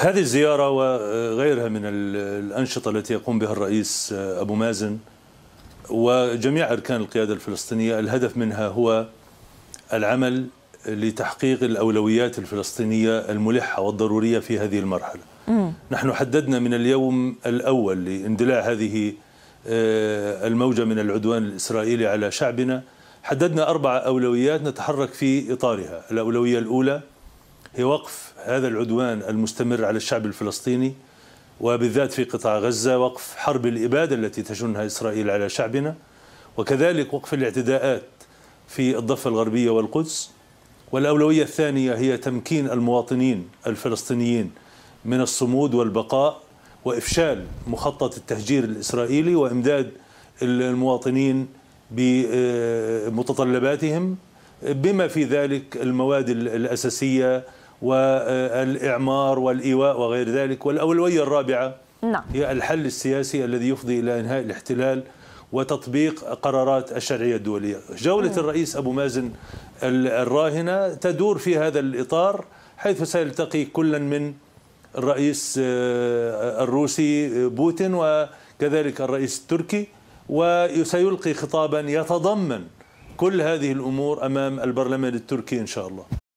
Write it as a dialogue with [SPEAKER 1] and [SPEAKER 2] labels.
[SPEAKER 1] هذه الزيارة وغيرها من الأنشطة التي يقوم بها الرئيس أبو مازن وجميع أركان القيادة الفلسطينية الهدف منها هو العمل لتحقيق الأولويات الفلسطينية الملحة والضرورية في هذه المرحلة م. نحن حددنا من اليوم الأول لاندلاع هذه آه، الموجة من العدوان الإسرائيلي على شعبنا حددنا أربع أولويات نتحرك في إطارها الأولوية الأولى هي وقف هذا العدوان المستمر على الشعب الفلسطيني وبالذات في قطاع غزة وقف حرب الإبادة التي تشنها إسرائيل على شعبنا وكذلك وقف الاعتداءات في الضفة الغربية والقدس والأولوية الثانية هي تمكين المواطنين الفلسطينيين من الصمود والبقاء وإفشال مخطط التهجير الإسرائيلي وإمداد المواطنين بمتطلباتهم بما في ذلك المواد الأساسية والإعمار والإيواء وغير ذلك والأولوية الرابعة نعم. هي الحل السياسي الذي يفضي إلى إنهاء الاحتلال وتطبيق قرارات الشرعية الدولية جولة مم. الرئيس أبو مازن الراهنة تدور في هذا الإطار حيث سيلتقي كلا من الرئيس آه، الروسي بوتين وكذلك الرئيس التركي وسيلقي خطابا يتضمن كل هذه الأمور أمام البرلمان
[SPEAKER 2] التركي إن شاء الله